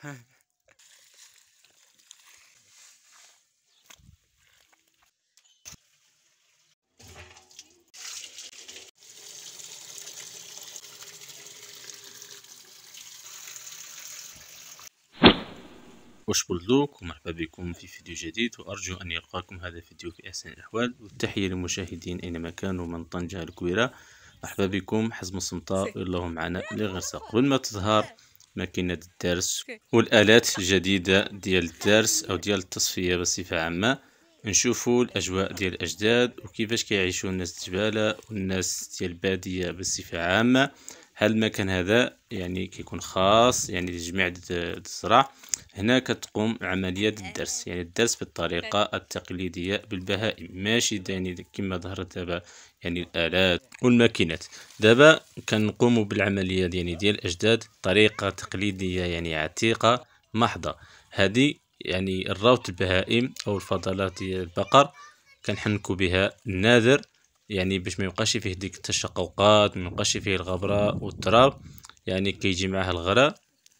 وش بلدوك ومرحبا بكم في فيديو جديد وأرجو أن يلقاكم هذا الفيديو في أحسن الأحوال والتحية للمشاهدين أينما كانوا من طنجة الكويرة مرحبا بكم حزم الصمتاء ويلا معنا لغرسة قبل ما تظهر ماكينة الدرس والآلات الجديدة ديال الدرس أو ديال التصفية بصفة عامة نشوفوا الأجواء ديال الأجداد وكيفاش كيعيشوا الناس الجبالة والناس ديال البادية بصفة عامة هذا المكان هذا يعني كيكون خاص يعني لجميع الزراع هنا كتقوم عملية الدرس يعني الدرس بالطريقة التقليدية بالبهائم ماشي يعني كما ظهرت دابا يعني الآلات والماكينات دابا كنقوم بالعملية يعني ديال الأجداد طريقة تقليدية يعني عتيقة محضة هذه يعني الروت البهائم أو الفضلات ديال البقر كنحنكو بها الناذر يعني باش ما يبقاش فيه ديك التشققات ما يبقاش فيه الغبره والتراب يعني كيجي معاه الغراء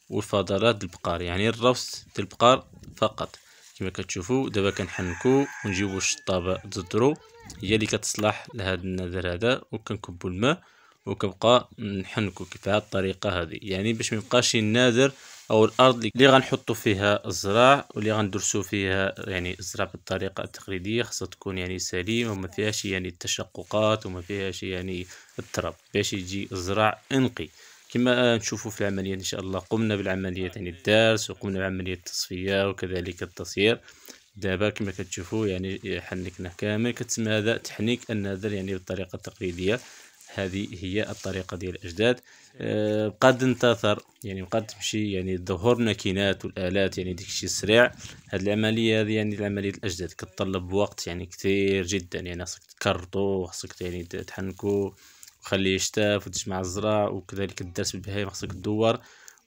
والفضلات ديال البقار يعني الروس ديال البقار فقط كما كتشوفوا دابا كنحنكو ونجيبو الشطابه ضد هي اللي كتصلح لهاد النذر هذا وكنكبو الماء وكبقى نحنكو كيف هاد الطريقه هذه يعني باش ميبقاش النادر او الارض اللي غنحطو فيها الزراع واللي غندرسو فيها يعني الزراع بالطريقه التقليديه خاصها تكون يعني سليمه وما فيهاش يعني التشققات وما فيهاش يعني التراب باش يجي الزراع انقي كما نشوفوا في العملية إن شاء الله قمنا بالعملية يعني الدرس وقمنا بعملية التصفية وكذلك التصيير دابا كما كتشوفوا يعني حنكنا كامل كتسمى هذا تحنيك النادر يعني بالطريقة التقليدية هذه هي الطريقه ديال الاجداد بقى آه، تنتثر يعني بقى تمشي يعني ظهور الماكينات والالات يعني الشيء السريع هاد العمليه هذه يعني عمليه الاجداد كتطلب وقت يعني كثير جدا يعني خاصك تكرطو خاصك يعني تحنكو وخليه يشتاف وتجمع الزرع وكذلك الدرس بالبهايم خاصك تدور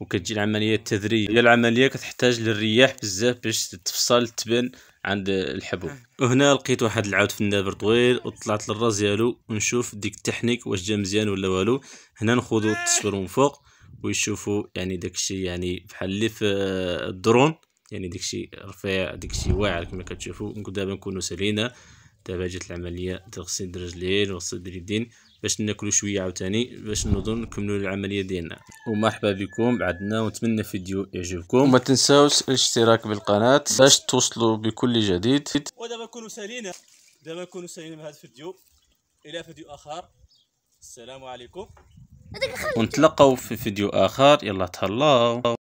وكتجي العمليه التدريجيه هي العمليه كتحتاج للرياح بزاف باش تفصل تبان عند الحبوب نعم. وهنا لقيت واحد العود في النابر طويل وطلعت للراس ديالو ونشوف ديك التحنيك واش جا مزيان ولا والو هنا نخوضو التصوير من فوق ويشوفوا يعني داكشي يعني بحال اللي في آه، الدرون يعني داكشي رفيع داكشي واعر كما كتشوفوا دابا نكونوا سالينا دابا جات العمليه تغسيل رجلين وغسيل اليدين باش ناكلو شويه عاوتاني باش نوضو نكملو العمليه ديالنا ومرحبا بكم بعدنا ونتمنى فيديو يعجبكم وما تنساوش الاشتراك بالقناه باش توصلوا بكل جديد ودابا كونو سالينا دابا كونو سالينا بهذا الفيديو الى فيديو اخر السلام عليكم ونتلقاو في فيديو اخر يلا تهلاو